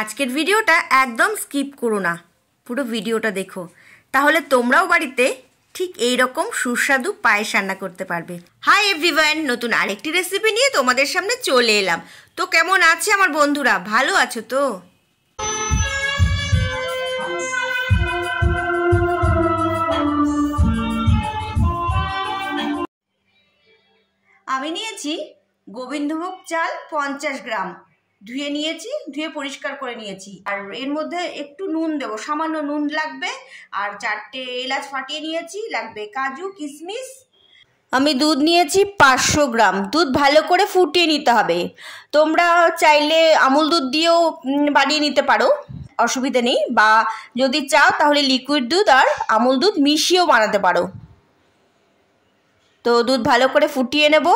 আজকের ভিডিওটা একদম স্কিপ করো না পুরো ভিডিওটা দেখো তাহলে তোমরাও বাড়িতে ঠিক এই রকম সুস্বাদু পায়েস রান্না করতে পারবে হাই এভরিওয়ান নতুন আরেকটি রেসিপি নিয়ে তোমাদের সামনে চলে এলাম তো কেমন আছে আমার বন্ধুরা ভালো আছো তো আমি নিয়েছি গোবিন্দভোগ চাল পঞ্চাশ গ্রাম ধুয়ে নিয়েছি ধুয়ে পরিষ্কার করে নিয়েছি আর এর মধ্যে একটু নুন দেবো সামান্য নুন লাগবে আর চারটে এলাচ ফাটিয়ে নিয়েছি লাগবে কাজু কিশমিশ আমি দুধ নিয়েছি পাঁচশো গ্রাম দুধ ভালো করে ফুটিয়ে নিতে হবে তোমরা চাইলে আমুল দুধ দিয়েও বানিয়ে নিতে পারো অসুবিধা নেই বা যদি চাও তাহলে লিকুইড দুধ আর আমুল দুধ মিশিয়েও বানাতে পারো তো দুধ ভালো করে ফুটিয়ে নেবো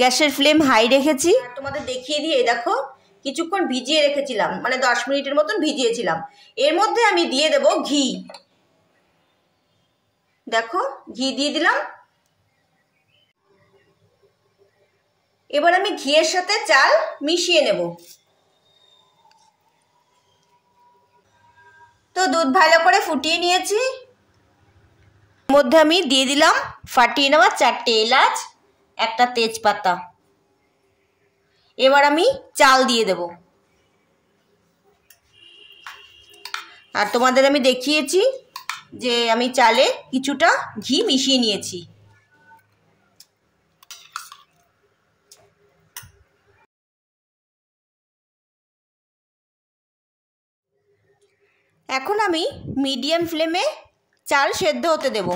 গ্যাসের ফ্লেম হাই রেখেছি তোমাদের দেখিয়ে দিয়ে দেখো কিছুক্ষণ ভিজিয়ে রেখেছিলাম মানে দশ মিনিটের মতন ভিজিয়েছিলাম এর মধ্যে আমি দিয়ে দেব ঘি দেখো ঘি দিয়ে দিলাম এবার আমি ঘিয়ের সাথে চাল মিশিয়ে নেব তো দুধ ভালো করে ফুটিয়ে নিয়েছি মধ্যে আমি দিয়ে দিলাম ফাটিয়ে নেওয়া চারটে এলাচ একটা তেজপাতা এবার আমি চাল দিয়ে দেব আর তোমাদের আমি দেখিয়েছি যে আমি চালে কিছুটা ঘি মিশিয়ে নিয়েছি এখন আমি মিডিয়াম ফ্লেমে চাল সেদ্ধ হতে দেবো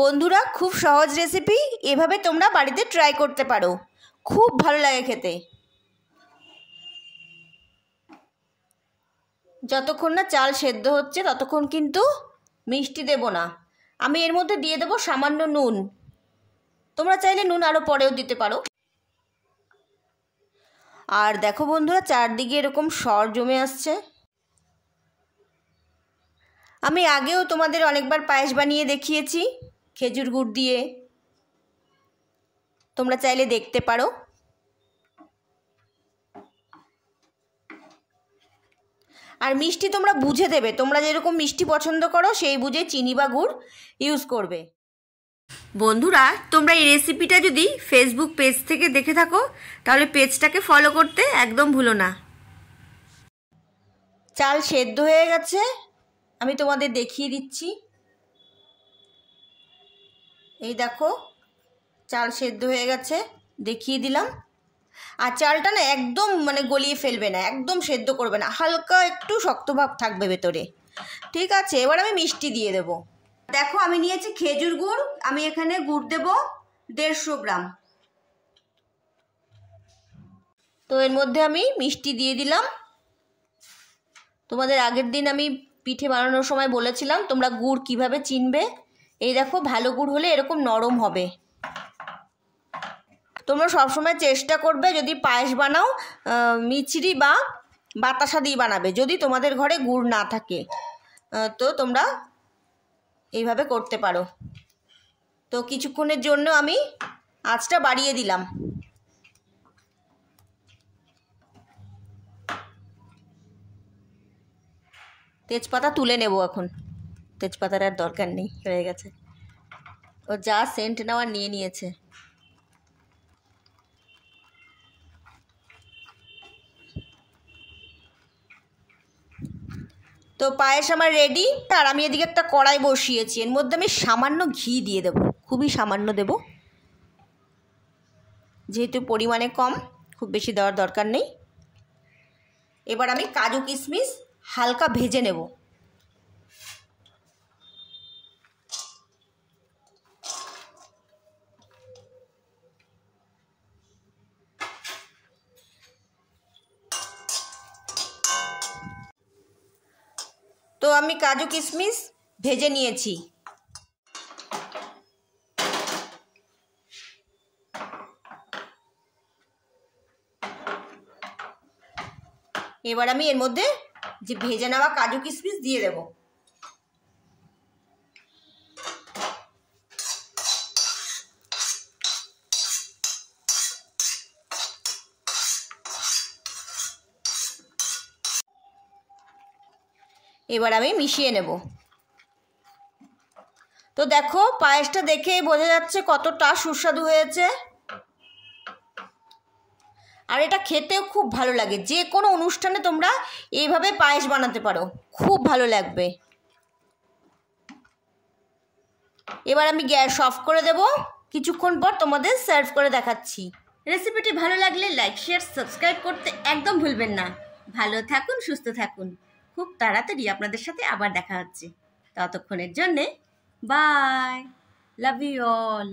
বন্ধুরা খুব সহজ রেসিপি এভাবে তোমরা বাড়িতে ট্রাই করতে পারো খুব ভালো লাগে খেতে যতক্ষণ না চাল সেদ্ধ হচ্ছে ততক্ষণ কিন্তু মিষ্টি দেব না আমি এর মধ্যে দিয়ে দেবো সামান্য নুন তোমরা চাইলে নুন আরও পরেও দিতে পারো আর দেখো বন্ধুরা চারদিকে এরকম সর জমে আসছে আমি আগেও তোমাদের অনেকবার পায়েস বানিয়ে দেখিয়েছি খেজুর গুড় দিয়ে তোমরা চাইলে দেখতে পারো আর মিষ্টি তোমরা বুঝে দেবে তোমরা যেরকম মিষ্টি পছন্দ করো সেই বুঝে চিনি বা গুড় ইউজ করবে বন্ধুরা তোমরা এই রেসিপিটা যদি ফেসবুক পেজ থেকে দেখে থাকো তাহলে পেজটাকে ফলো করতে একদম ভুলো না চাল সেদ্ধ হয়ে গেছে আমি তোমাদের দেখিয়ে দিচ্ছি এই দেখো চাল সেদ্ধ হয়ে গেছে দেখিয়ে দিলাম আর চালটা না একদম মানে গলিয়ে ফেলবে না একদম সেদ্ধ করবে না হালকা একটু শক্তভাব থাকবে ভেতরে ঠিক আছে এবার আমি মিষ্টি দিয়ে দেব দেখো আমি নিয়েছি খেজুর গুড় আমি এখানে গুড় দেব দেড়শো গ্রাম তো এর মধ্যে আমি মিষ্টি দিয়ে দিলাম তোমাদের আগের দিন আমি পিঠে বানানোর সময় বলেছিলাম তোমরা গুড় কিভাবে চিনবে এই দেখো ভালো গুড় হলে এরকম নরম হবে তোমরা সবসময় চেষ্টা করবে যদি পায়েস বানাও মিছরি বা বাতাসা দিয়ে বানাবে যদি তোমাদের ঘরে গুড় না থাকে তো তোমরা এইভাবে করতে পারো তো কিছুক্ষণের জন্য আমি আঁচটা বাড়িয়ে দিলাম তেজপাতা তুলে নেব এখন তেজপাতার আর দরকার নেই হয়ে গেছে ও যা সেন্ট নেওয়ার নিয়ে নিয়েছে তো পায়েস আমার রেডি আর আমি এদিকে একটা কড়াই বসিয়েছি এর মধ্যে আমি সামান্য ঘি দিয়ে দেব খুবই সামান্য দেব যেহেতু পরিমাণে কম খুব বেশি দেওয়ার দরকার নেই এবার আমি কাজু কিশমিশ হালকা ভেজে নেবো আমি কাজু কিশমিশ ভেজে নিয়েছি এবার আমি এর মধ্যে যে ভেজে নেওয়া কাজু কিশমিশ দিয়ে দেবো এবার আমি মিশিয়ে নেব তো দেখো পায়েসটা দেখেই বোঝা যাচ্ছে কতটা সুস্বাদু হয়েছে আর এটা খেতেও খুব ভালো লাগে যে কোনো অনুষ্ঠানে তোমরা এইভাবে পায়েস বানাতে পারো খুব ভালো লাগবে এবার আমি গ্যাস অফ করে দেব কিছুক্ষণ পর তোমাদের সার্ভ করে দেখাচ্ছি রেসিপিটি ভালো লাগলে লাইক শেয়ার সাবস্ক্রাইব করতে একদম ভুলবেন না ভালো থাকুন সুস্থ থাকুন খুব তাড়াতাড়ি আপনাদের সাথে আবার দেখা হচ্ছে ততক্ষণের জন্যে বাই লাভ ইউ অল